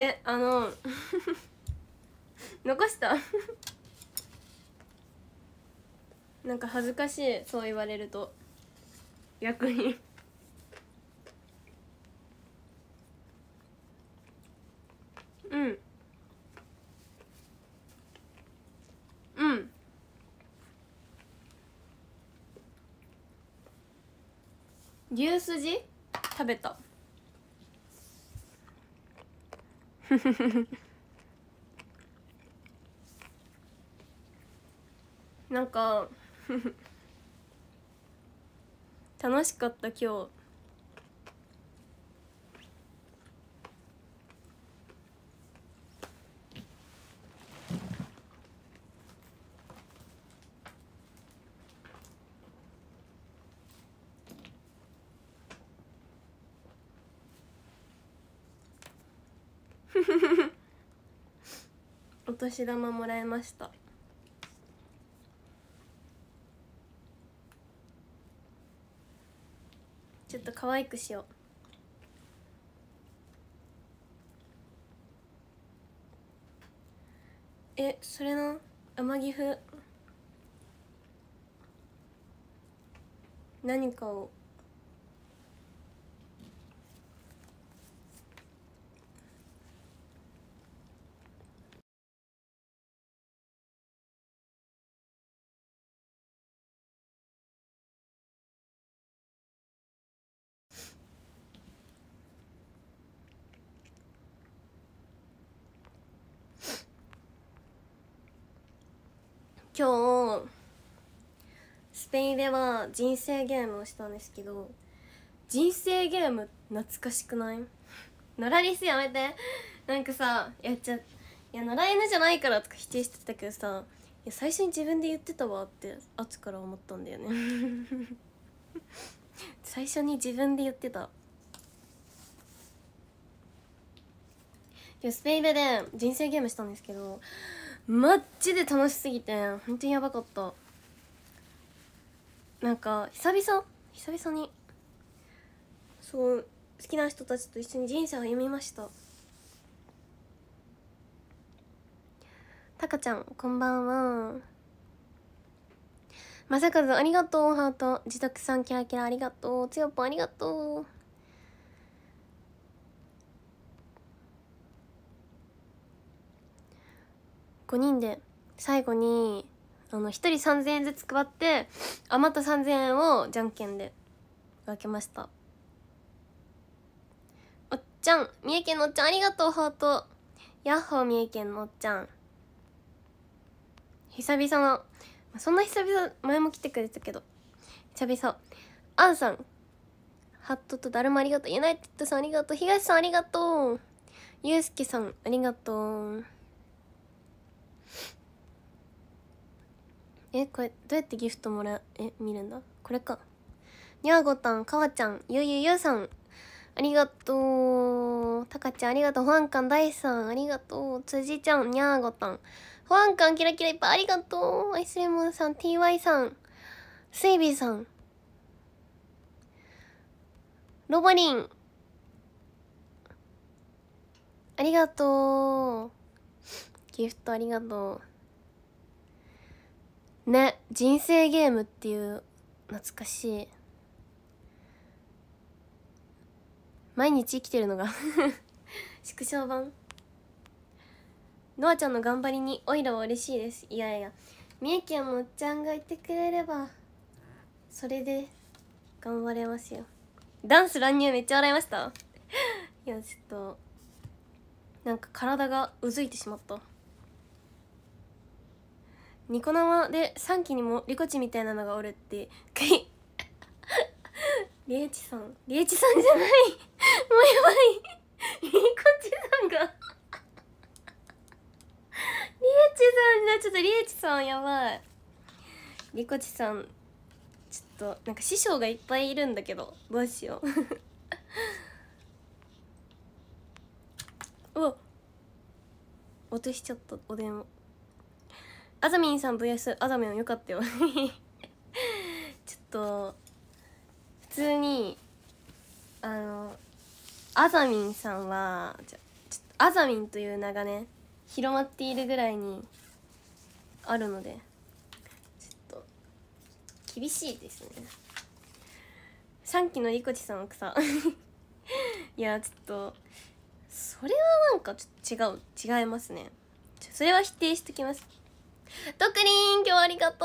えあの 残したなんか恥ずかしいそう言われると逆にうんうん牛すじ食べたなんか楽しかった今日年玉もらいましたちょっと可愛くしようえそれの天城風何かを今日スペインでは人生ゲームをしたんですけど人生ゲーム懐かしくない野良リスやめてなんかさやっちゃいや野良犬じゃないからとか否定してたけどさいや最初に自分で言ってたわってつから思ったんだよね 最初に自分で言ってた今日スペインで人生ゲームしたんですけどマッチで楽しすぎて本当にやばかったなんか久々久々にそう好きな人たちと一緒に人生を歩みましたたかちゃんこんばんはまさかずありがとうハート自宅さんキラキラありがとうつよぽんありがとう5人で最後にあの1人3,000円ずつ配って余った3,000円をじゃんけんで分けましたおっちゃん三重県のおっちゃんありがとうハートヤッホー三重県のおっちゃん久々のそんな久々前も来てくれたけど久々あんさんハットとだるまありがとうユナイテッドさんありがとう東さんありがとうゆうすけさんありがとうえこれどうやってギフトもらえ見るんだこれかにゃーごたんかわちゃんゆゆゆさんありがとうたかちゃんありがとう保安官大さんありがとう辻ちゃんにゃーごたん保安官キラキラいっぱいありがとうアイスレモンさん TY さんスイビーさんロボリンありがとうギフトありがとうね人生ゲームっていう懐かしい毎日生きてるのが 縮小版ノアちゃんの頑張りにオイラは嬉しいですいやいや三重県もおっちゃんがいてくれればそれで頑張れますよダンス乱入めっちゃ笑いましたいやちょっとなんか体がうずいてしまったニコ生で3期にもリコチみたいなのがおるってクイ リエチさんリエチさんじゃないもうやばいリコチさんがリエチさんだちょっとリエチさんやばいリコチさんちょっとなんか師匠がいっぱいいるんだけどどうしよう お落としちゃったお電話あざみんさん VS あざみんよかったよ ちょっと普通にあのあざみんさんはあざみんという名がね広まっているぐらいにあるのでちょっと厳しいですね3期のりこちさんは草 いやちょっとそれはなんかちょっと違う違いますねそれは否定しときますとくりん今日ありがとう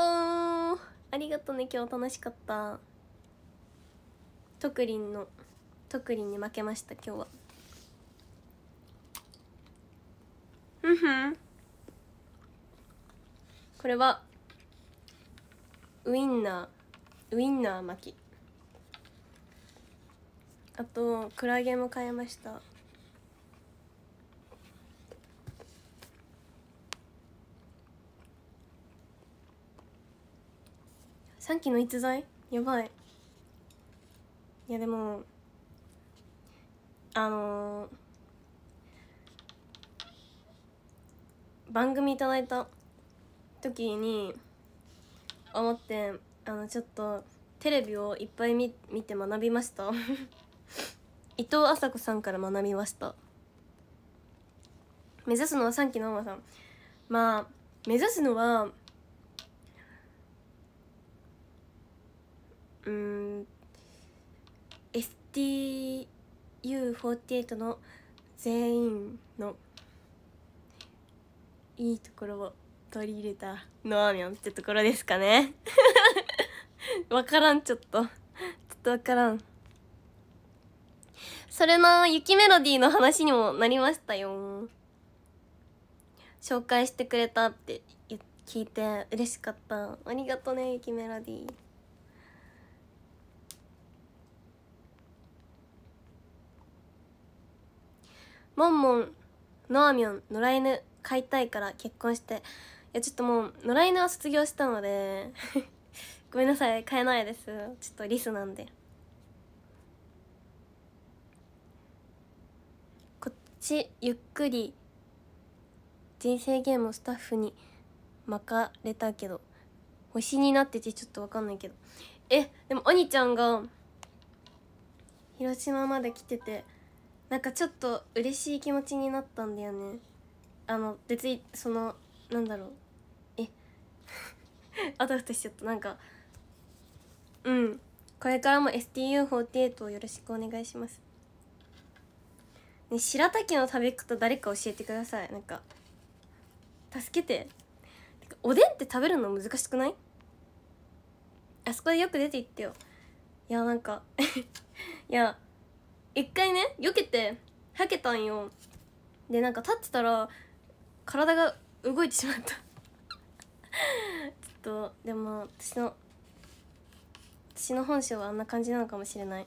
ありがとうね今日楽しかったとくりんのとくりんに負けました今日はふふんこれはウインナーウインナー巻きあとクラゲも買いましたさっの逸材やばいいやでもあのー、番組いただいた時に思ってあのちょっとテレビをいっぱい見見て学びました 伊藤麻子さんから学びました目指すのは3期のママさんまあ目指すのはうん STU48 の全員のいいところを取り入れたノアミョンってところですかね分 からんちょっとちょっと分からんそれの雪メロディーの話にもなりましたよ紹介してくれたって聞いて嬉しかったありがとね雪メロディーモンモンノアミョン野良犬飼いたいから結婚していやちょっともう野良犬は卒業したので ごめんなさい飼えないですちょっとリスなんでこっちゆっくり人生ゲームをスタッフにかれたけど星になっててちょっと分かんないけどえでもお兄ちゃんが広島まで来ててなんかちょっと嬉しい気持ちになったんだよねあの別にそのなんだろうえ あたふたしちゃったなんかうんこれからも STU48 をよろしくお願いしますね白滝の食べ方誰か教えてくださいなんか助けておでんって食べるの難しくないあそこでよく出ていってよいやなんか いや一回ね避けてはけたんよでなんか立ってたら体が動いてしまった ちょっとでも私の私の本性はあんな感じなのかもしれない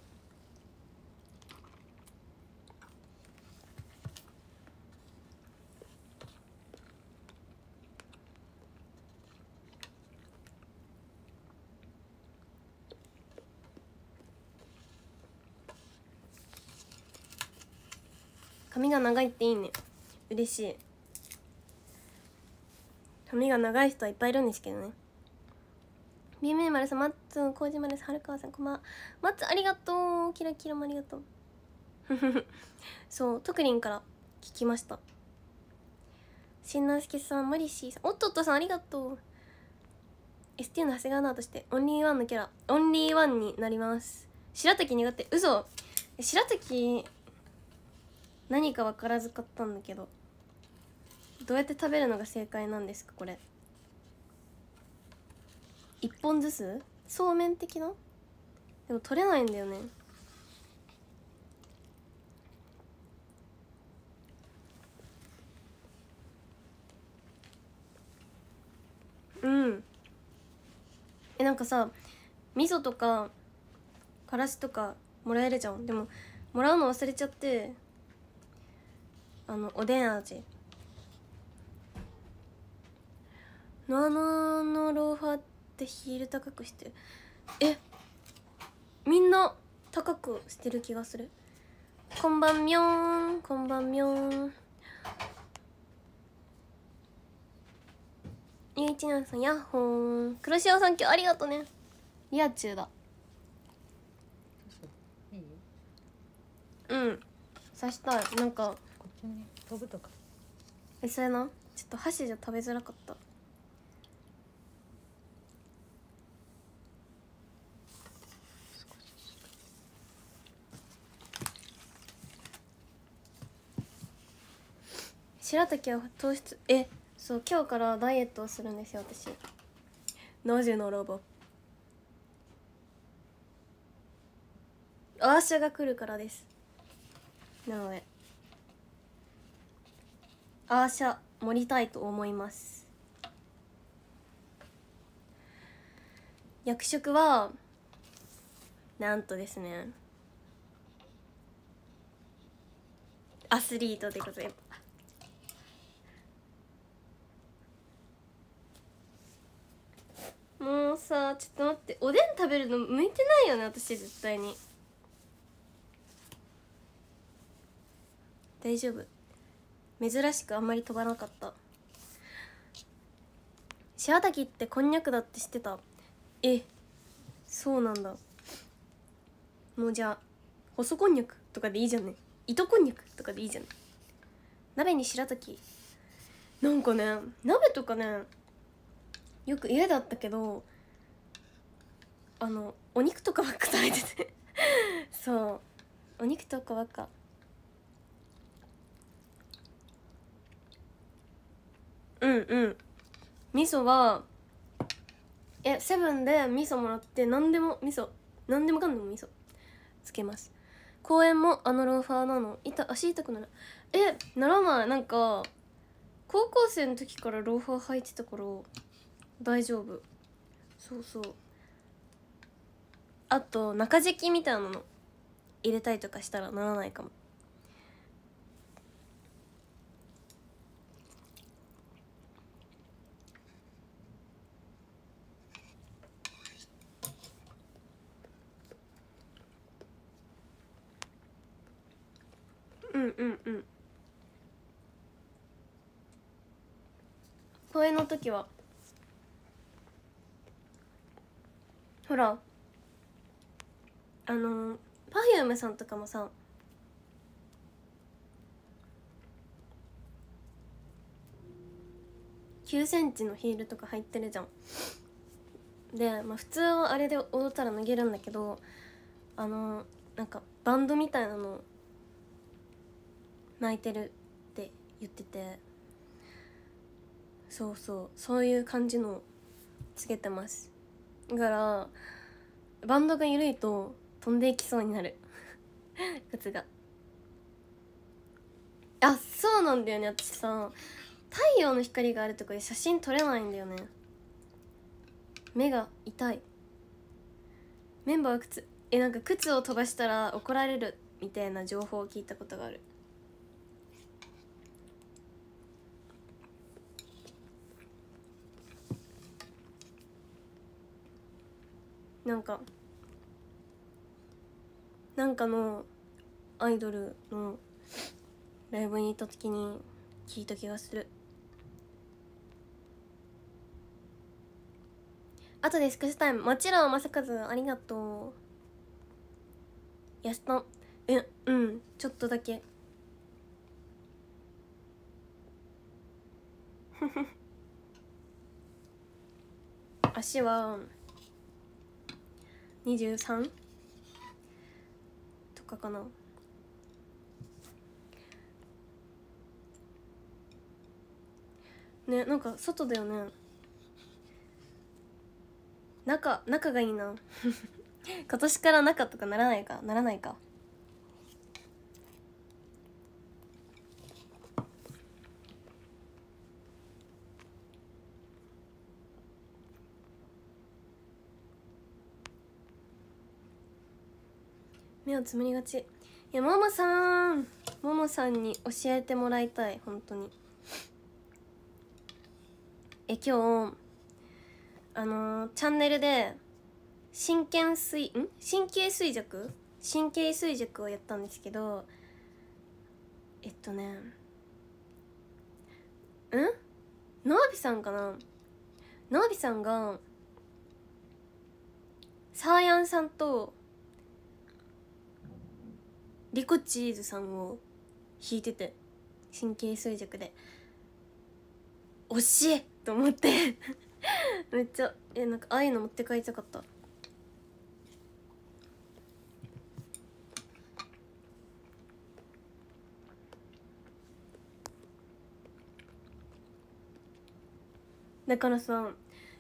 髪が長いっていいね嬉しい髪が長い人はいっぱいいるんですけどね B m a 丸さん松ッツン麹丸さん春川さんこんばんは松ありがとうキラキラもありがとう そう特くから聞きましたしんのすけさんマリシーさんおっとっとさんありがとう ST の長谷川奈としてオンリーワンのキャラオンリーワンになります白滝苦手嘘白滝何か分からず買ったんだけどどうやって食べるのが正解なんですかこれ1本ずつそうめん的なでも取れないんだよねうんえなんかさ味噌とかからしとかもらえるじゃんでももらうの忘れちゃってあのおでん味ノアノアのローファーってヒール高くしてるえみんな高くしてる気がするこんばんみょんこんばんみょんゆういちなさんやっほーん黒潮さん今日ありがとうねリア中だうん刺したいなんか飛ぶとかえそれなちょっと箸じゃ食べづらかった白滝は糖質えそう今日からダイエットをするんですよ私なぜのロボアーシャが来るからですなのでアーシャ盛りたいと思います役職はなんとですねアスリートでございますもうさちょっと待っておでん食べるの向いてないよね私絶対に大丈夫珍しくあんまり飛ばなかったた滝ってこんにゃくだって知ってたえそうなんだもうじゃあ細こんにゃくとかでいいじゃんね糸こんにゃくとかでいいじゃん鍋に白滝なんかね鍋とかねよく家だったけどあのお肉とかばっか食べてて そうお肉とかばっかうんうん味噌はえセブンで味噌もらって何でも味噌何でもかんでも味噌つけます公園もあのローファーなのいた足痛くなるえならないなんか高校生の時からローファー履いてたから大丈夫そうそうあと中敷きみたいなの入れたりとかしたらならないかも添の時はほらあの Perfume さんとかもさ9センチのヒールとか入ってるじゃんで、まあ、普通はあれで踊ったら脱げるんだけどあのなんかバンドみたいなの泣いてるって言っててそうそうそういう感じのつけてますだからバンドが緩いと飛んでいきそうになる 靴があそうなんだよね私さ太陽の光があるとこで写真撮れないんだよね目が痛いメンバーは靴えなんか靴を飛ばしたら怒られるみたいな情報を聞いたことがあるなんかなんかのアイドルのライブに行った時に聞いた気がするあとでスクスタイムもちろん正和ありがとうやすとんえうんちょっとだけ 足は23とかかなねなんか外だよね仲仲がいいな 今年から仲とかならないかならないかをつむりがちいやももさんももさんに教えてもらいたい本当にえ今日あのー、チャンネルで神経衰ん神経衰弱神経衰弱をやったんですけどえっとねんのわびさんかなのわびさんがサーヤンさんとリコチーズさんを弾いてて神経衰弱で惜しいと思って めっちゃえなんかああいうの持って帰りたかっただからさ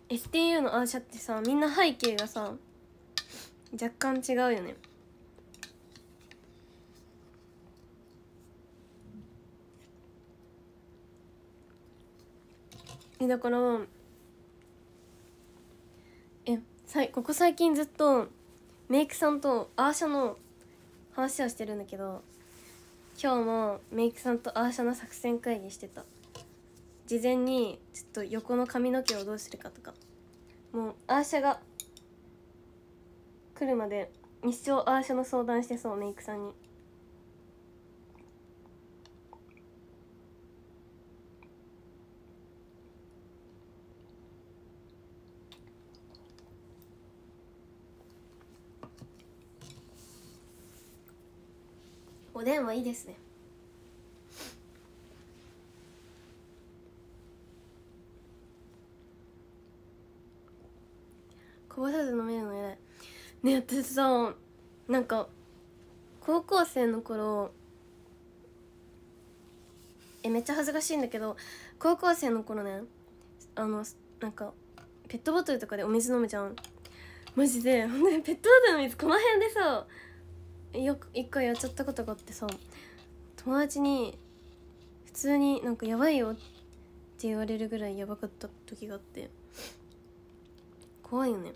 STU のアーシャってさみんな背景がさ若干違うよねえだからえさいここ最近ずっとメイクさんとアーシャの話をしてるんだけど今日もメイクさんとアーシャの作戦会議してた事前にちょっと横の髪の毛をどうするかとかもうアーシャが来るまで一生アーシャの相談してそうメイクさんに。でもいいですねこぼさず飲めるの偉いね私さなんか高校生の頃えめっちゃ恥ずかしいんだけど高校生の頃ねあのなんかペットボトルとかでお水飲むじゃんマジでほんとにペットボトルの水この辺でさよく一回やっちゃったことがあってさ友達に普通になんかやばいよって言われるぐらいやばかった時があって怖いよね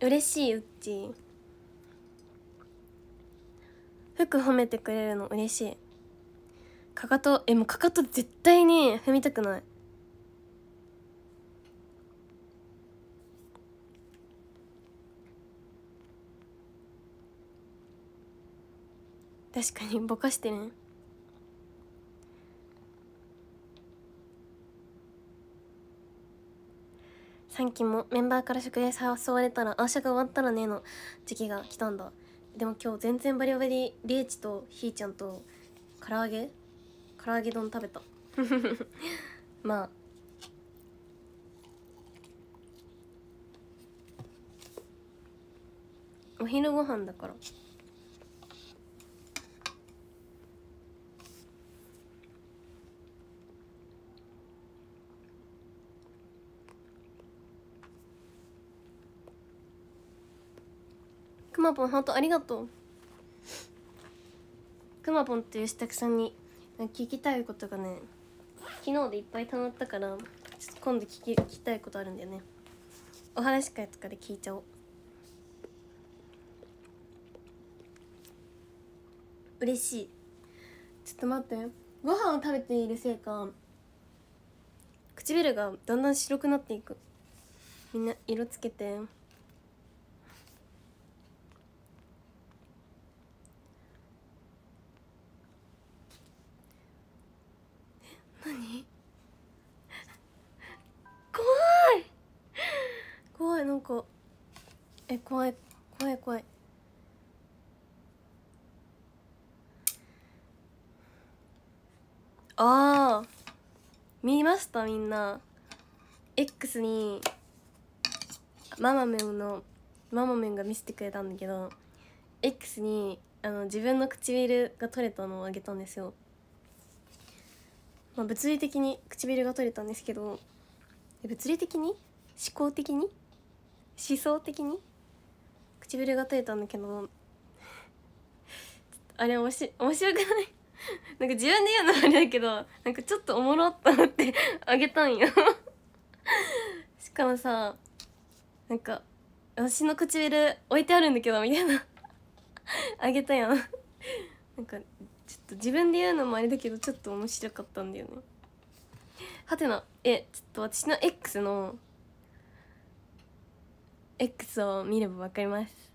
嬉しいうっち服褒めてくれるの嬉しいかかとえもうかかと絶対に踏みたくない確かにぼかしてね3きもメンバーから食材誘われたら「あしゃが終わったらね」の時期が来たんだでも今日全然バリバリリーチとひーちゃんと唐揚げ唐揚げ丼食べた まあお昼ご飯だから。くまぽん本当ありがとうくまぽんっていうしたくさんに聞きたいことがね昨日でいっぱい溜まったからちょっと今度聞き聞きたいことあるんだよねお話会とかで聞いちゃおう嬉しいちょっと待ってご飯を食べているせいか唇がだんだん白くなっていくみんな色つけてえ怖い怖い怖いああ見ましたみんな X にママメンのママメンが見せてくれたんだけど X にあの自分の唇が取れたのをあげたんですよ、まあ、物理的に唇が取れたんですけど物理的に思考的に思想的に唇が取れたんだけどあれ面し面白くないなんか自分で言うのはあれだけどなんかちょっとおもろっと思ってあげたんよしかもさなんか私の唇置いてあるんだけどみたいなあげたやんなんかちょっと自分で言うのもあれだけどちょっと面白かったんだよねはてなえちょっと私の X の X を見れば分かります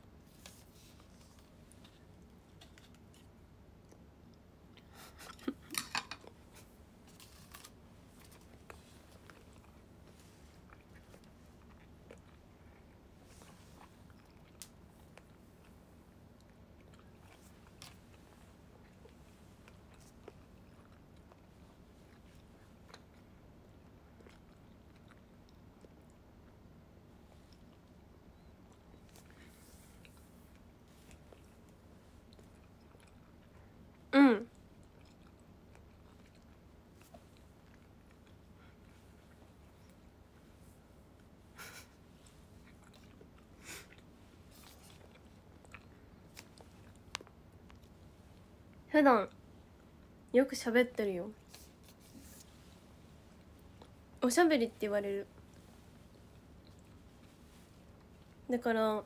普段よく喋ってるよおしゃべりって言われるだから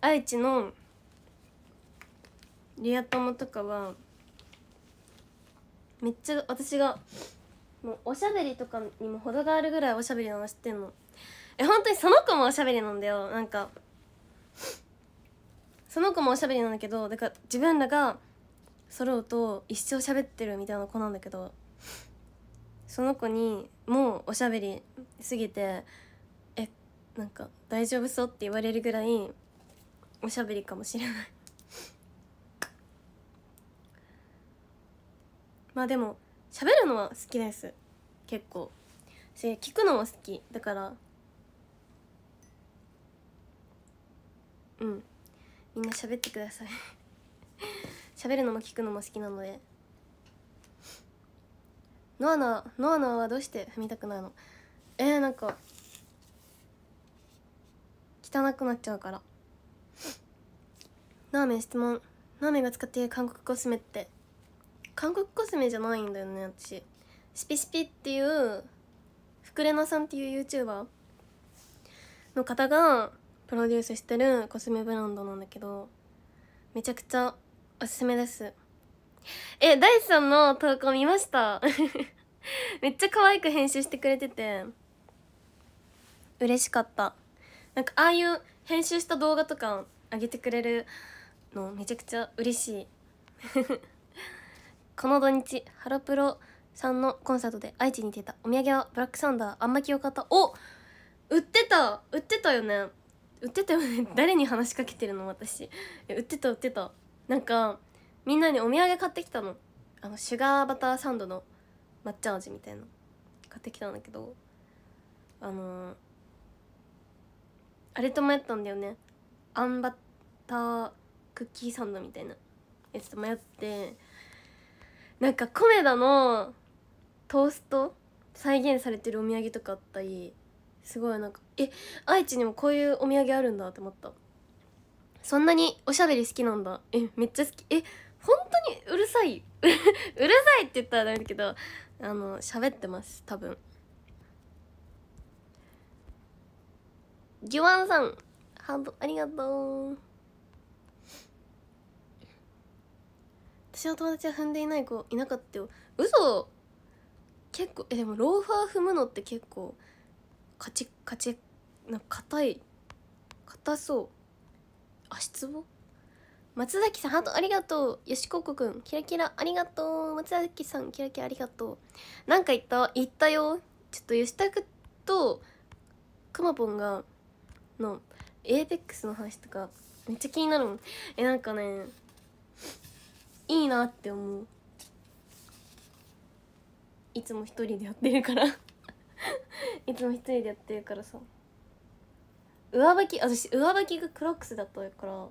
愛知のリア友とかはめっちゃ私がもうおしゃべりとかにも程があるぐらいおしゃべりの話してんの。え本当にその子もおしゃべりなんだよなんかその子もおしゃべりなんだけどだから自分らが揃うと一生喋ってるみたいな子なんだけどその子にもうおしゃべりすぎて「えなんか大丈夫そう?」って言われるぐらいおしゃべりかもしれない まあでも喋るのは好きです結構し聞くのも好きだからうんみんな喋ってください 喋るのも聞くのも好きなのでノアのノアのはどうして踏みたくないのえー、なんか汚くなっちゃうからラーメン質問ラーメンが使っている韓国コスメって韓国コスメじゃないんだよね私シピシピっていうふくれなさんっていう YouTuber の方がプロデュースしてるコスメブランドなんだけどめちゃくちゃおすすめですえダイスさんの投稿見ました めっちゃ可愛く編集してくれてて嬉しかったなんかああいう編集した動画とか上げてくれるのめちゃくちゃ嬉しい この土日ハロプロさんのコンサートで愛知に出たお土産はブラックサンダーあんまきよかったお売ってた売ってたよね売ってたよね誰に話しかけてるの私売ってた売ってたなんかみんなにお土産買ってきたのあのシュガーバターサンドの抹茶味みたいな買ってきたんだけどあのー、あれと迷ったんだよねあんバタークッキーサンドみたいなやつと迷ってなんかコメダのトースト再現されてるお土産とかあったりすごいなんかえ愛知にもこういうお土産あるんだって思ったそんなにおしゃべり好きなんだえめっちゃ好きえ本当にうるさい うるさいって言ったらダメだけどあの喋ってます多分ギュワンさんハードありがとう私の友達は踏んでいない子いなかったよ嘘結構えでもローファー踏むのって結構カチカチなんか硬い硬そう足つぼ松崎さんハートありがとうよしここくんキラキラありがとう松崎さんキラキラありがとうなんか言った言ったよちょっと吉田くとくまぽんがのエーペックスの話とかめっちゃ気になるもんえなんかねいいなって思ういつも一人でやってるから いつも一人でやってるからさ上履き私上履きがクロックスだったから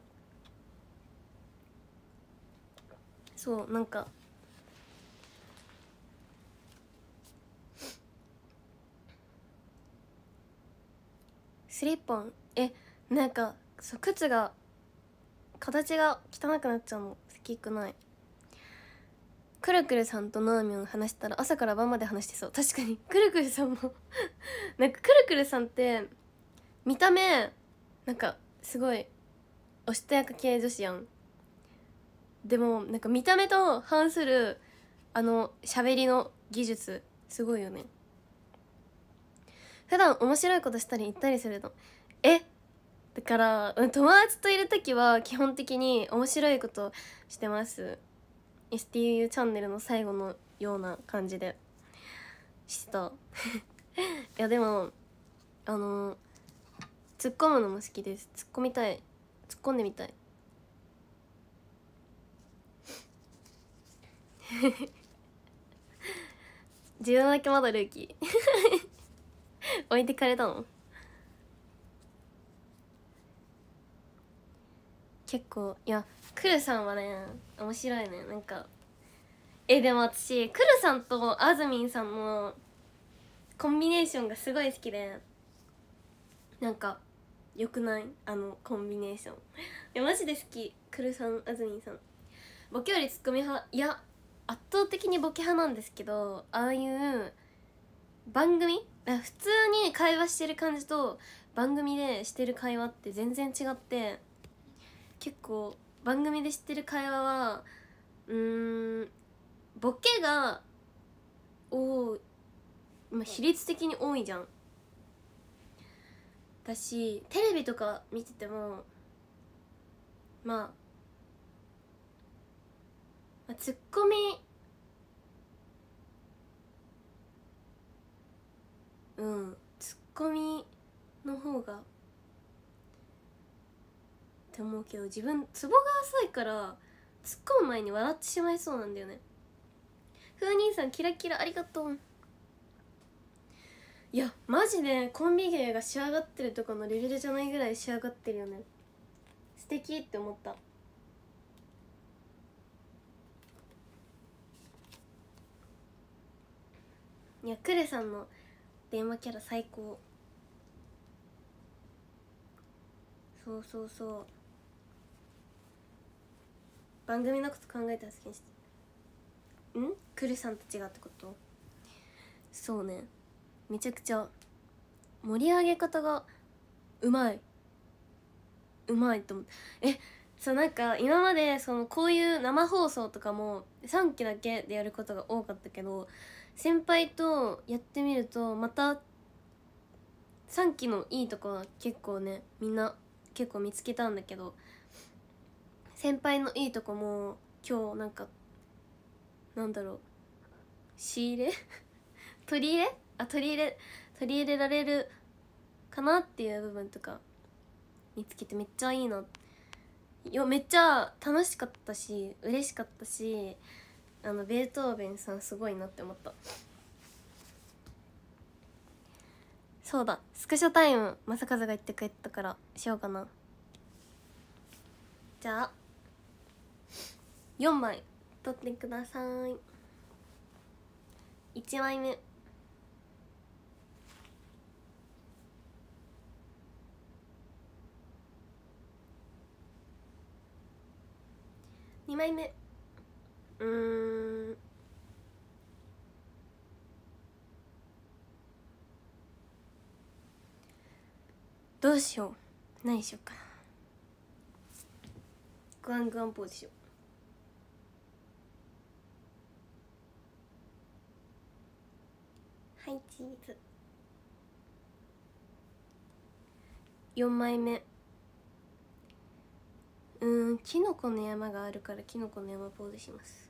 そうなんかスリッポンえなんかそう靴が形が汚くなっちゃうの好きくないくるくるさんとななみょん話したら朝から晩まで話してそう確かにくるくるさんも なんかくるくるさんって見た目なんかすごいおしとやか系女子やんでもなんか見た目と反するあの喋りの技術すごいよね普段面白いことしたり言ったりするのえだから友達といる時は基本的に面白いことしてます STU チャンネルの最後のような感じでしてた いやでもあの突っ込むのも好きです突っ込みたい突っ込んでみたい 自分だけまだルーキー 置いてかれたの結構いやクルさんはね面白いねなんかえでも私クルさんとあずみんさんのコンビネーションがすごい好きでなんかよくないあのコンビネーションいやマジで好きクルさんあずみんさんボケよりツッコミ派いや圧倒的にボケ派なんですけどああいう番組普通に会話してる感じと番組でしてる会話って全然違って結構番組で知ってる会話はうんボケが多まあ、比率的に多いじゃんだしテレビとか見ててもまあ、まあ、ツッコミうんツッコミの方がって思うけど自分ツボが浅いから突っ込む前に笑ってしまいそうなんだよね風兄さんキラキラありがとういやマジでコンビ芸が仕上がってるとかのレベルじゃないぐらい仕上がってるよね素敵って思ったいやクレさんの電話キャラ最高そうそうそう番組のこと考えて発言してんクルさんと違うってことそうねめちゃくちゃ盛り上げ方がうまいうまいと思ってえそうなんか今までそのこういう生放送とかも3期だけでやることが多かったけど先輩とやってみるとまた3期のいいとこは結構ねみんな結構見つけたんだけど先輩のいいとこも今日なんかなんだろう仕入れ 取り入れあ取り入れ取り入れられるかなっていう部分とか見つけてめっちゃいいなよめっちゃ楽しかったし嬉しかったしあのベートーベンさんすごいなって思ったそうだスクショタイム正和が言ってくれたからしようかなじゃあ4枚取ってください1枚目2枚目うんどうしよう何しようかなグワングワンポーズしようはいチーズ4枚目うんきのこの山があるからきのこの山ポーズします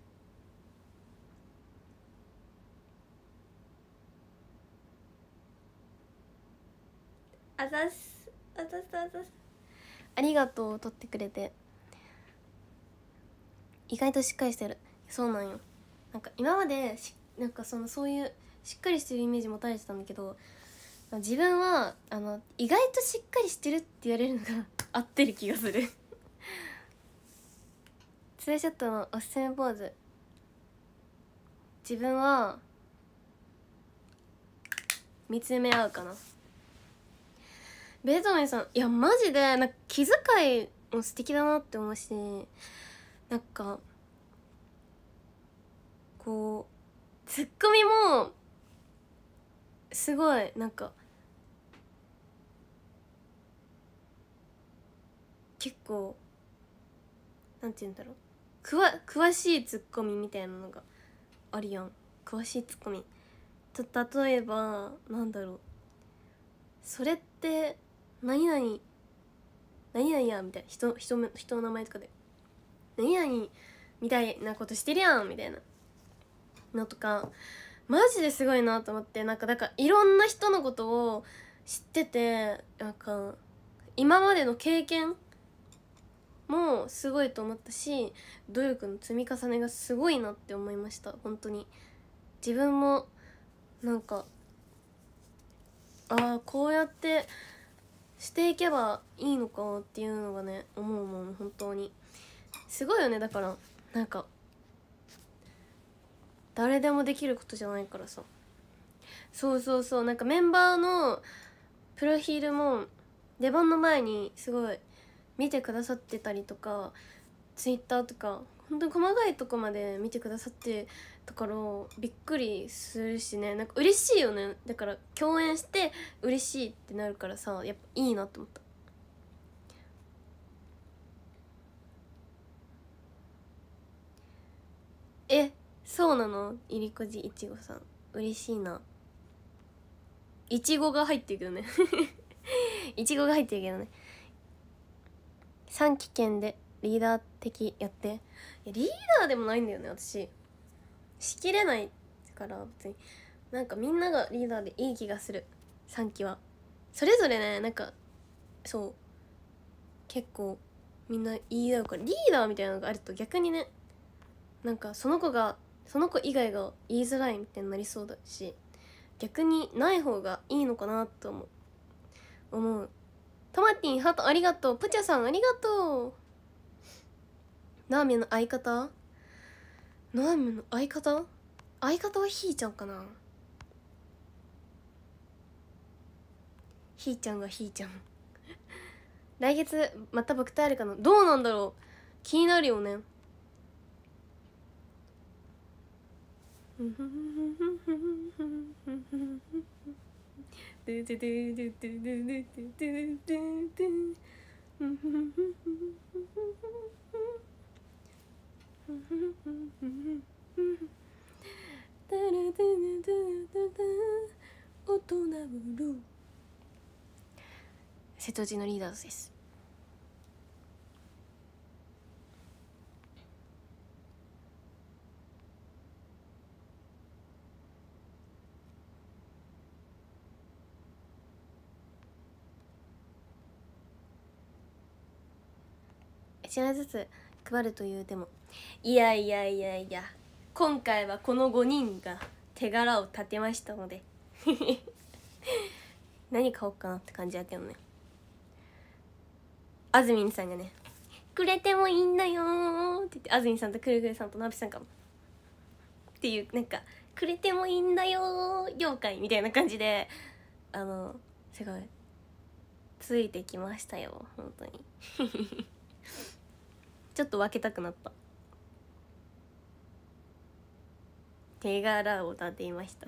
あざすあざすあざすありがとう取ってくれて意外としっかりしてるそうなんよなんか今までしなんかそのそういうしっかりしてるイメージ持たれてたんだけど自分はあの意外としっかりしてるって言われるのが 合ってる気がするツーショットのおすすめポーズ自分は見つめ合うかなベートーベンさんいやマジでなんか気遣いも素敵だなって思うしなんかこうツッコミもすごいなんか結構なんて言うんだろう詳詳しいツッコミみたいなのがあるやん詳しいツッコミと例えばなんだろうそれって何々何々やみたいな人人人の名前とかで何々みたいなことしてるやんみたいなのとかマジですごいなと思ってなんかだからいろんな人のことを知っててなんか今までの経験もすごいと思ったし努力の積み重ねがすごいなって思いました本当に自分もなんかああこうやってしていけばいいのかっていうのがね思うもん本当にすごいよねだからなんか誰でもできることじゃないからさそうそうそうなんかメンバーのプロフィールも出番の前にすごい見てくださってたりとかツイッターとか本当に細かいとこまで見てくださってたからびっくりするしねなんか嬉しいよねだから共演して嬉しいってなるからさやっぱいいなと思ったそうなのいりこじいちごさん嬉しいないちごが入ってるけどね いちごが入ってるけどね3期券でリーダー的やっていやリーダーでもないんだよね私しきれないから別になんかみんながリーダーでいい気がする3期はそれぞれねなんかそう結構みんな言い合うからリーダーみたいなのがあると逆にねなんかその子がその子以外が言いづらいみたいになりそうだし逆にない方がいいのかなと思う思うトマティンハートありがとうプチャさんありがとうナーミの相方ナーミの相方相方はひーちゃんかなひーちゃんがひーちゃん 来月また僕とあるかなどうなんだろう気になるよね 瀬戸内のリーダーズです1枚ずつ配るというでもいやいやいやいや今回はこの5人が手柄を立てましたので 何買おうかなって感じやけどねあずみんさんがね「くれてもいいんだよ」って言ってあずみんさんとくるくるさんとなびさんかもっていうなんか「くれてもいいんだよ妖怪」みたいな感じであのすごいついてきましたよ本当にちょっと分けたくなった手柄を歌てました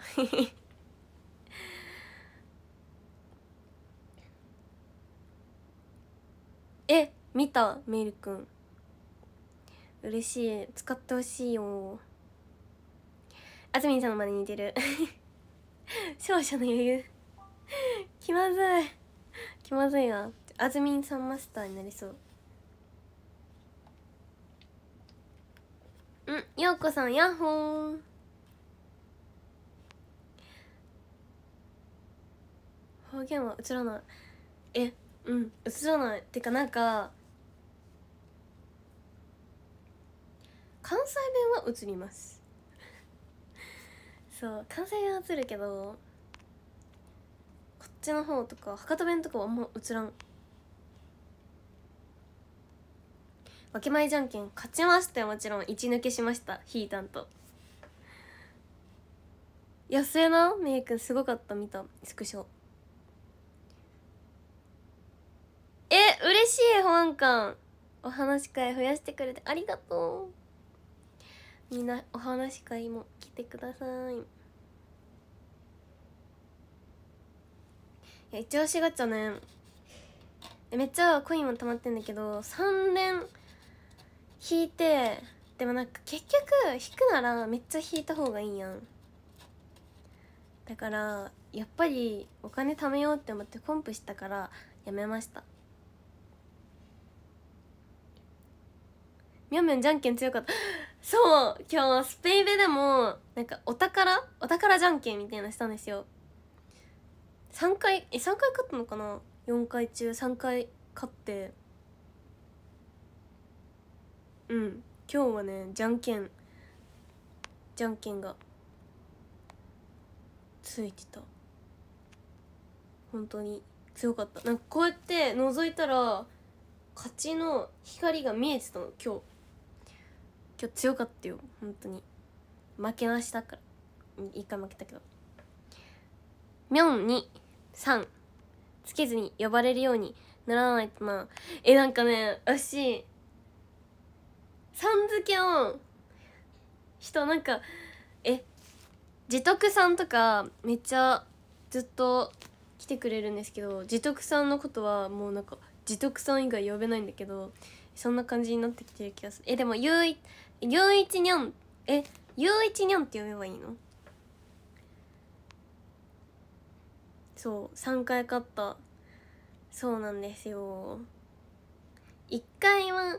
え見たメイルくん嬉しい使ってほしいよあずみんさんのまで似てる 勝者の余裕気まずい気まずいなあずみんさんマスターになりそううんようこさんヤッホー方言は映らないえうん映らないってかなんか関西弁は映ります そう関西弁は映るけどこっちの方とか博多弁とかはあんま映らん分け前じゃんけん勝ちましたよもちろん一抜けしましたひーたんと安江なメイくんすごかった見たスクショえ嬉しい保安官お話会増やしてくれてありがとうみんなお話会も来てくださいいや一応しがちゃねめっちゃコインも溜まってんだけど3連弾いてでもなんか結局弾くならめっちゃ弾いた方がいいやんだからやっぱりお金貯めようって思ってコンプしたからやめましたみょんみょんじゃんけん強かった そう今日スペイベでもなんかお宝お宝じゃんけんみたいなしたんですよ3回え3回勝ったのかな4回中3回勝ってうん今日はねじゃんけんじゃんけんがついてた本当に強かったなんかこうやって覗いたら勝ちの光が見えてたの今日今日強かったよ本当に負けましたから一回負けたけどみょんに3つけずに呼ばれるようにならないとなえなんかね私さん付けの人なんかえ自徳さんとかめっちゃずっと来てくれるんですけど自徳さんのことはもうなんか自徳さん以外呼べないんだけどそんな感じになってきてる気がするえでもゆういゆういちにゃんえゆういちにゃんって呼べばいいのそう3回勝ったそうなんですよ1回は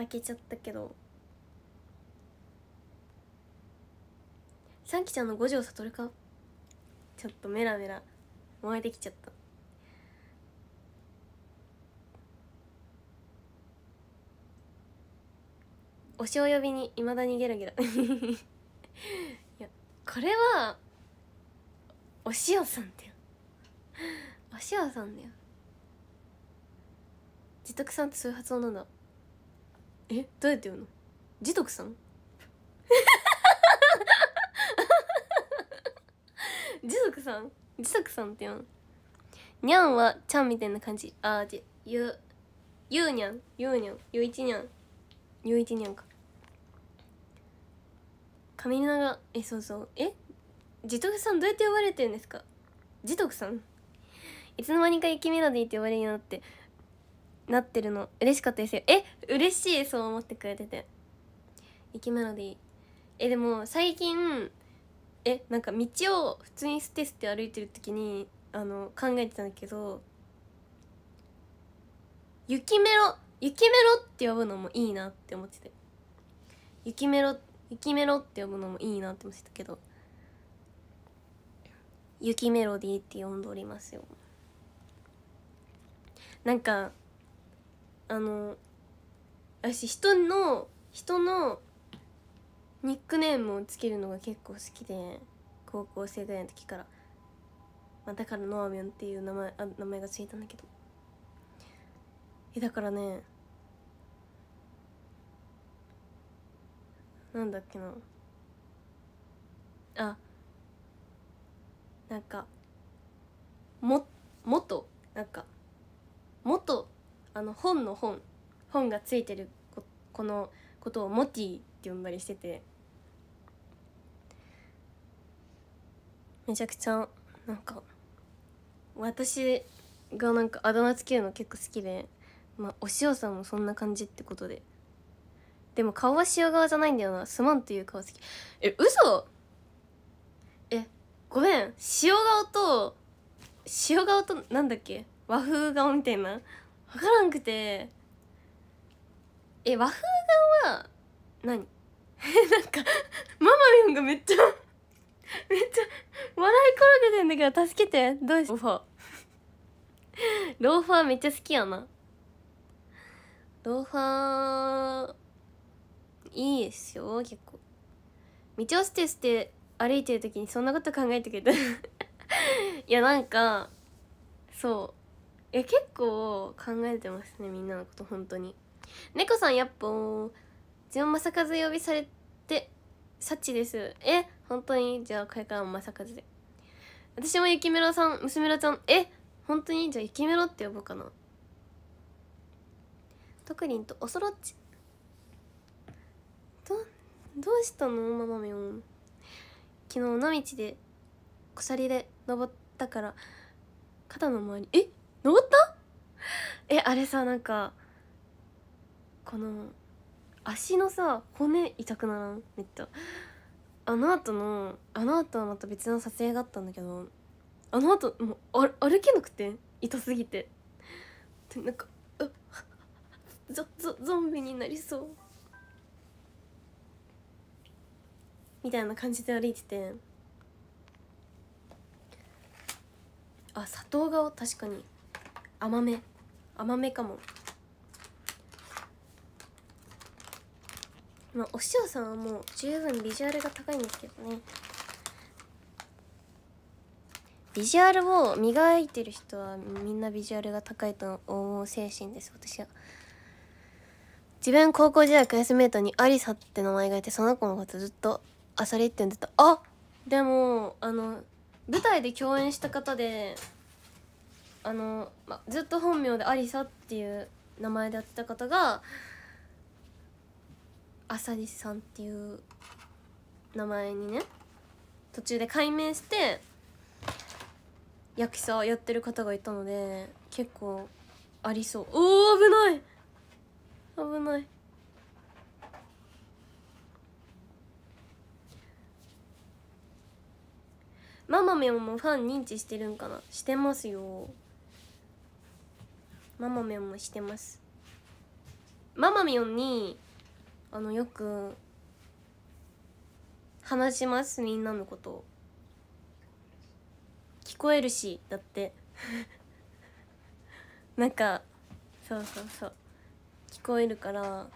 負けちゃったけど三期ちゃんの五条悟かちょっとメラメラ燃えてきちゃった推しお呼びにいまだにゲラゲラ いやこれはお塩さんだよお塩さんだよ自徳さんってそういう発音なんだえどうやって読むの自徳さん 自徳さん自徳さんって読むにゃんはちゃんみたいな感じあーじゆゆうにゃんゆうにゃんゆういちにゃんゆういちにゃんか髪長えそうそうえ自徳さんどうやって呼ばれてるんですか自徳さんいつの間にか雪メロディーって呼ばれるようになってなってるの嬉しかったですよえ嬉しいそう思ってくれてて「雪メロディー」えでも最近えなんか道を普通にステステ歩いてる時にあの考えてたんだけど「雪メロ」「雪メロ」って呼ぶのもいいなって思ってて「雪メロ」「雪メロ」って呼ぶのもいいなって思ってたけど「雪メロディー」って呼んでおりますよなんかあの私人の人のニックネームをつけるのが結構好きで高校生ぐらいの時から、まあ、だからノアミョンっていう名前あ名前がついたんだけどえだからねなんだっけなあなんかも元なんか元あの本の本本がついてるここのことをモティって呼んだりしててめちゃくちゃなんか私がなんかあだ名つけるの結構好きで、まあ、お塩さんもそんな感じってことででも顔は塩顔じゃないんだよなすまんっていう顔好きえ嘘えごめん塩顔と塩顔となんだっけ和風顔みたいな分からんくてえ和風顔は何 なんかママミョンがめっちゃめっちゃ笑い転げてんだけど助けてどうしようローファーローファーめっちゃ好きやなローファーいいですよ結構道を捨て捨て歩いてる時にそんなこと考えてくれた いやなんかそうえ結構考えてますねみんなのこと本当に猫さんやっぱ自分正和呼びされてサチですえ本当にじゃあこれからも正和で私も雪きめさん娘ろちゃんえ本当にじゃあゆきめって呼ぼうかな特にとおそろっちどどうしたのママみょん昨日尾道で鎖で登ったから肩の周りえ登ったえあれさなんかこの足のさ骨痛くならんめっちゃあの後のあの後はまた別の撮影があったんだけどあの後もう歩けなくて痛すぎてでなんかう ゾゾゾンビになりそうみたいな感じで歩いててあ砂糖顔確かに甘め甘めかも、まあ、お匠さんはもう十分ビジュアルが高いんですけどねビジュアルを磨いてる人はみんなビジュアルが高いと思う精神です私は自分高校時代クラスメートにアリサって名前がいてその子のことずっと「あさり」って呼んでたあでもあの舞台で共演した方であの、ま、ずっと本名でありさっていう名前でやってた方があさりさんっていう名前にね途中で改名して役者やってる方がいたので結構ありそうおお危ない危ないママメもファン認知してるんかなしてますよママミョンもしてますママミョンにあのよく話しますみんなのこと聞こえるしだって なんかそうそうそう聞こえるから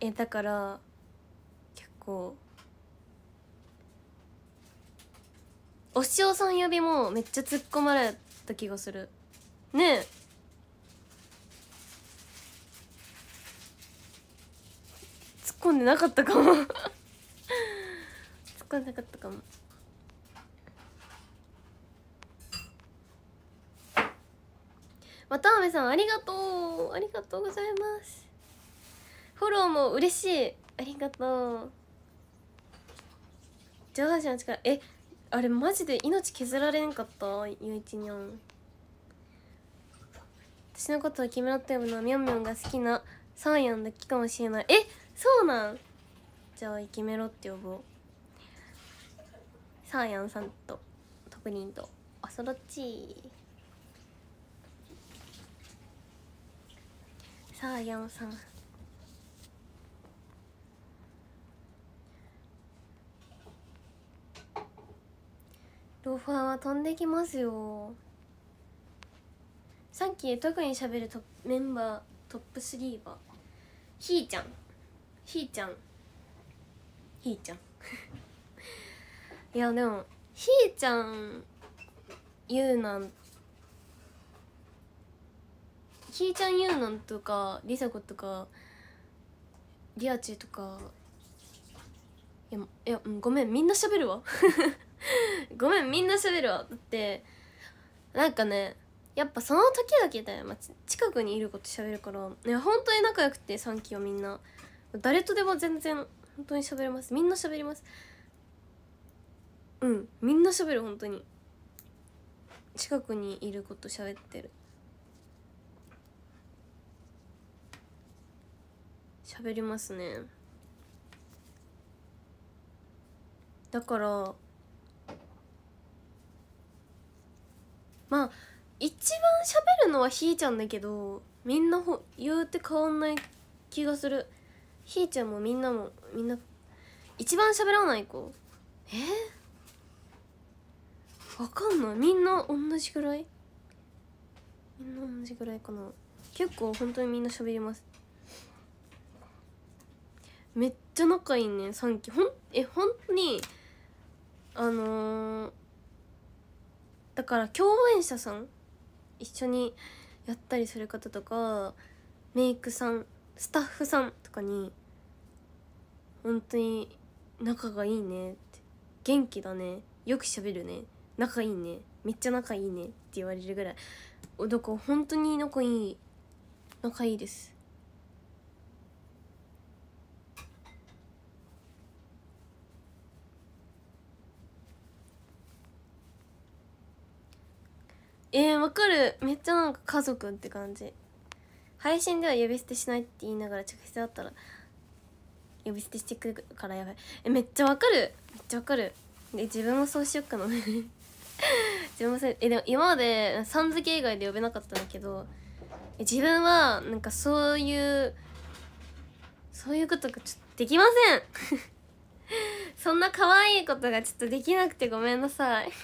えだから結構お師匠さん呼びもめっちゃ突っ込まれた気がするねえ込んでなかったかも突っ込んでなかったかも渡辺さんありがとうありがとうございますフォローも嬉しいありがとう上半身の力えあれマジで命削られんかったゆういちにゃん私のことを決めろって呼ぶのはみょんみょんが好きなサーヤンだけかもしれないえそうなんじゃあイケメロって呼ぼうサーヤンさんとトプとンと恐ろっちいサーヤンさんローファーは飛んできますよさっき特にしゃべるメンバートップ3はひーちゃんひーちゃんひーちゃん いやでもひーちゃんゆうなんひーちゃんゆうなんとかりさことかりあちとかいやいやごめんみんな喋るわ ごめんみんな喋るわだってなんかねやっぱその時々だよ、まあ、近くにいること喋るからね本当に仲良くて3期はみんな誰とでも全然本当に喋れますみんな喋りますうんみんな喋る本当に近くにいること喋ってる喋りますねだからまあ一番喋るのはひーちゃんだけどみんなほ言うて変わんない気がするひーちゃんもみんなもみんな一番喋らない子えー、わかんないみんな同じぐらいみんな同じぐらいかな結構本当にみんな喋りますめっちゃ仲いいね3期ほんえ本当にあのー、だから共演者さん一緒にやったりする方とかメイクさんスタッフさんとかに本当に仲がいいねって元気だねよくしゃべるね仲いいねめっちゃ仲いいねって言われるぐらいだから本当に仲いい仲いいですえー、わかるめっちゃなんか家族って感じ配信では呼び捨てしないって言いながら直接会ったら呼び捨てしてくるからやばいえめっちゃわかるめっちゃわかるで自分もそうしよっかな 自分もそうえでも今までさん付け以外で呼べなかったんだけど自分はなんかそういうそういうことがちょっとできません そんな可愛いことがちょっとできなくてごめんなさい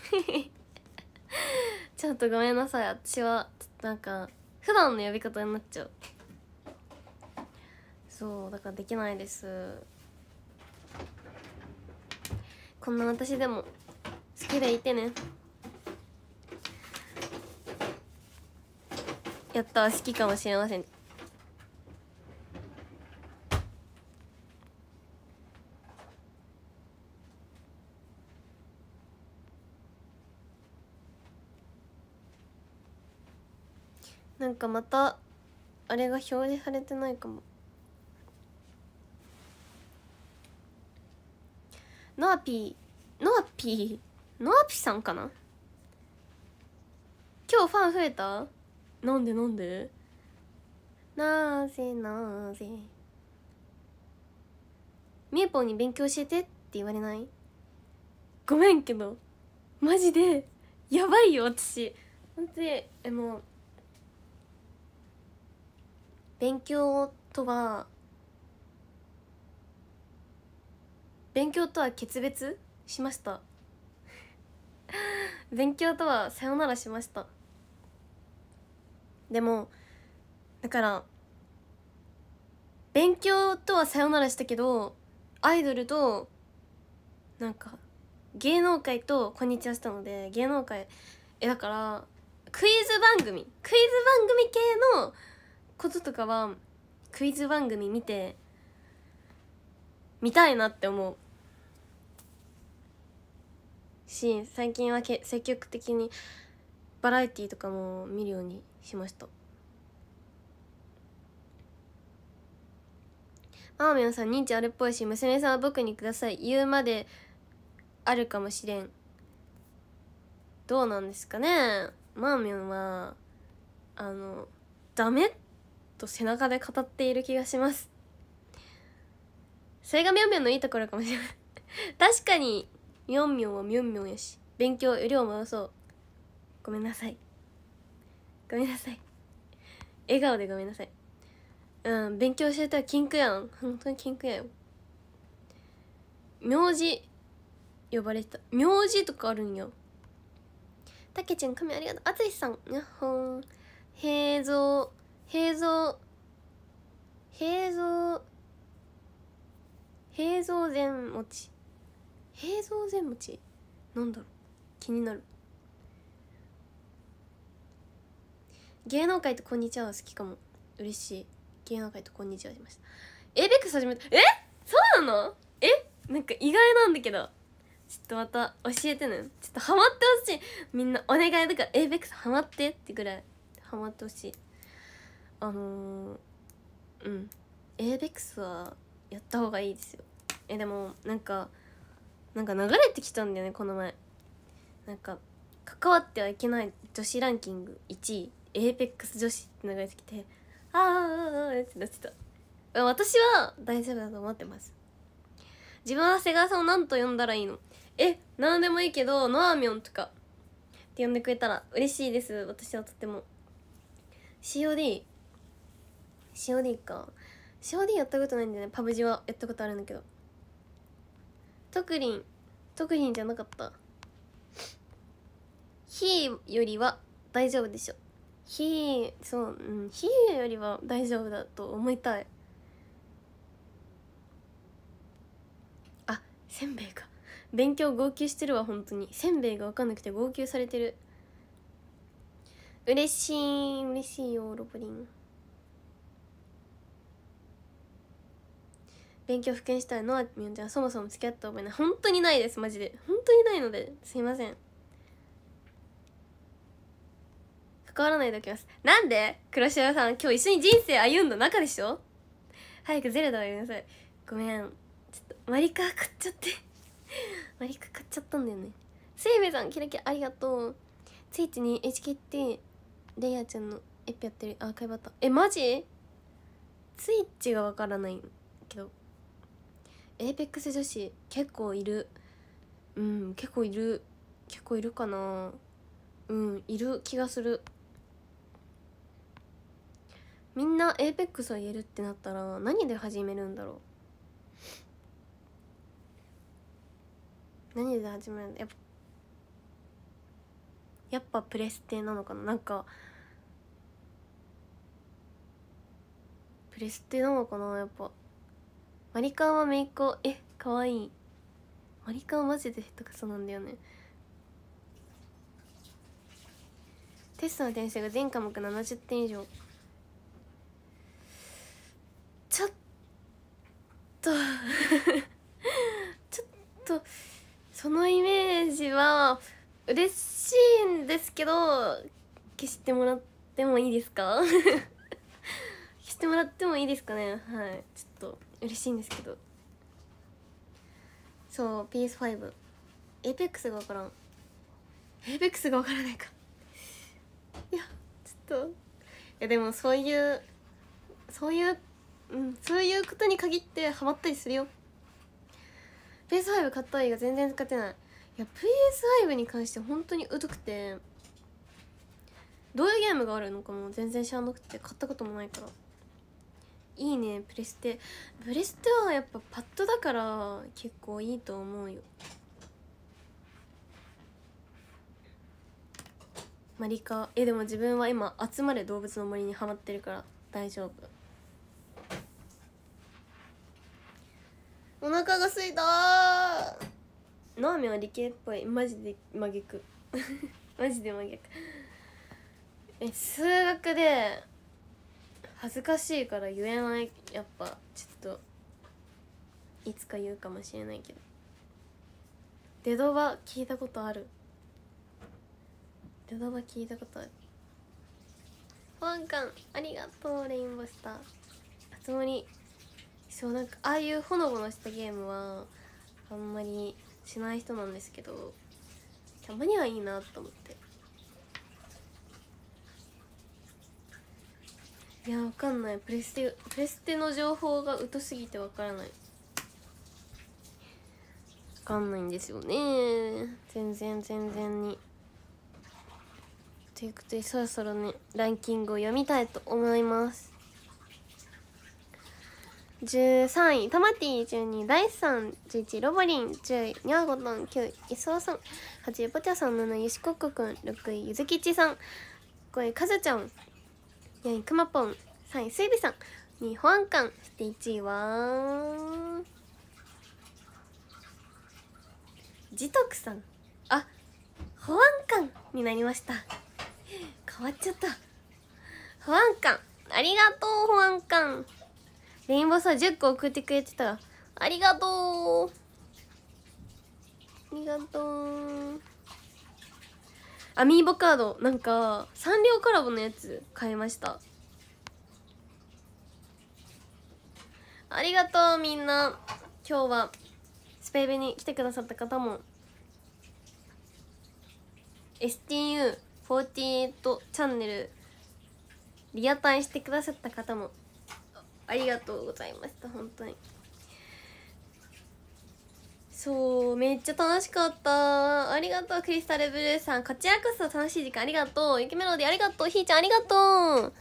ちょっとごめんなさい私はちょっとなんか普段の呼び方になっちゃうそうだからできないですこんな私でも好きでいてねやった好きかもしれませんなんかまたあれが表示されてないかも。ノアピーノアピーノアピさんかな今日ファン増えたなんでなんでなぜなぜみえぽんに勉強教えてって言われないごめんけどマジでやばいよ私本当にえもう勉強とは勉強とは決別しました 勉強とはさよならしましたでもだから勉強とはさよならしたけどアイドルとなんか芸能界とこんにちはしたので芸能界えだからクイズ番組クイズ番組系のこととかはクイズ番組見て見たいなって思うし最近はけ積極的にバラエティーとかも見るようにしましたあおみょんさん認知あるっぽいし娘さんは僕にください言うまであるかもしれんどうなんですかねマーみょんはあのダメと背中で語っている気がしますそれがみょんみょんのいいところかもしれない確かにみょんみょんはみょんみょんやし勉強よりをよそうごめんなさいごめんなさい笑顔でごめんなさいうん勉強してたら禁句やん本当に禁句やよ名字呼ばれてた名字とかあるんよたけちゃん神ありがとうあつしさんやっほん平蔵平蔵平蔵平蔵膳餅平蔵膳餅なんだろう気になる芸能界とこんにちは好きかも嬉しい芸能界とこんにちはしましたエベックス始めたえそうなのえなんか意外なんだけどちょっとまた教えてねちょっとハマってほしいみんなお願いだからエイベックスハマってってぐらいハマってほしいあのー、うんエイベックスはやった方がいいですよえでもなんかなんか流れてきたんだよねこの前なんか関わってはいけない女子ランキング1位エーペックス女子って流れてきてあーあーってなってた私は大丈夫だと思ってます自分は瀬川さんを何と呼んだらいいのえ何でもいいけどノアミョンとかって呼んでくれたら嬉しいです私はとても COD COD か COD やったことないんだよねパブジはやったことあるんだけど特林特林じゃなかったひよりは大丈夫でしょひそううんひよりは大丈夫だと思いたいあせんべいか勉強号泣してるわ本当にせんべいが分かんなくて号泣されてる嬉しい嬉しいよロブリン勉強復元したいのはみおちゃんそもそも付き合った覚えない本当にないですマジで本当にないのですいません関わらないでおきますなんで黒潮さん今日一緒に人生歩んだ中でしょ早くゼルダをやりなさいごめんちょっとマリカ買っちゃって マリカ買っちゃったんだよねせいべさんキラキラありがとうツイッチに HKT レイヤーちゃんのエッピやってるアーカイブあったえマジツイッチがわからないエーペックス女子結構いるうん結構いる結構いるかなうんいる気がするみんなエーペックスを言えるってなったら何で始めるんだろう何で始めるやっぱやっぱプレステなのかななんかプレステなのかなやっぱマリカンはメイっ子え可愛いいマリカンマジで下手くそなんだよねテストの点数が全科目70点以上ちょっと ちょっとそのイメージは嬉しいんですけど消してもらってもいいですか 消してもらってもいいですかねはい嬉しいんですけどそう PS5 エイペックスが分からんエイペックスが分からないかいやちょっといやでもそういうそういううんそういうことに限ってハマったりするよ PS5 買った映が全然使ってないいや PS5 に関して本当に疎くてどういうゲームがあるのかも全然知らなくて買ったこともないからいいねプレステプレステはやっぱパッドだから結構いいと思うよマリカえでも自分は今「集まれ動物の森」にはまってるから大丈夫お腹がすいたのみは理系っぽいマジで真逆 マジで真逆え数学で恥ずかしいから言えないやっぱちょっといつか言うかもしれないけど出ドバ聞いたことある出ドバ聞いたことある保安官ありがとうレインボースターあつ森そうなんかああいうほのぼのしたゲームはあんまりしない人なんですけどたまにはいいなと思っていやわかんないプレステプレステの情報が疎すぎてわからないわかんないんですよね全然全然にということでそろそろねランキングを読みたいと思います13位たまティ12位スさん11位ロボリン10位ニャーゴトン9位イソワさん8位ポチャさん7位ヨシコックくん6位ゆずきちさん5位かずちゃん4位くまぽん3位すいさん2位保安官そして1位はトクさんあ保安官になりました変わっちゃった保安官ありがとう保安官レインボーさ10個送ってくれてたありがとうありがとうアミーボカードなんかサンリオコラボのやつ買いましたありがとうみんな今日はスペイベに来てくださった方も STU48 チャンネルリアタイしてくださった方もありがとうございました本当に。そうめっちゃ楽しかったありがとうクリスタルブルーさんこちらこそ楽しい時間ありがとう雪メロディありがとうひーちゃんありがとう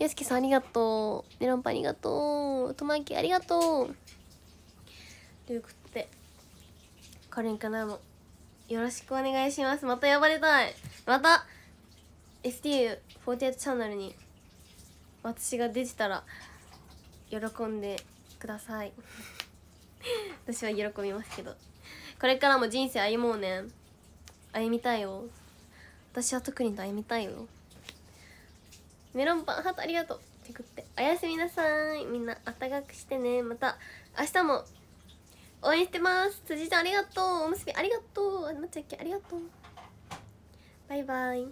やすきさんありがとうメロンパンありがとうとまきありがとうということでカレンかなもよろしくお願いしますまた呼ばれたいまた STU48 チャンネルに私が出てたら喜んでください 私は喜びますけどこれからも人生歩もうね歩みたいよ私は特にと歩みたいよメロンパンハートありがとうってくっておやすみなさいみんなあったかくしてねまた明日も応援してます辻ちゃんありがとうおむすびありがとうなっちゃっけありがとうバイバイ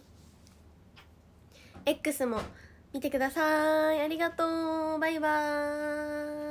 X も見てくださいありがとうバイバーイ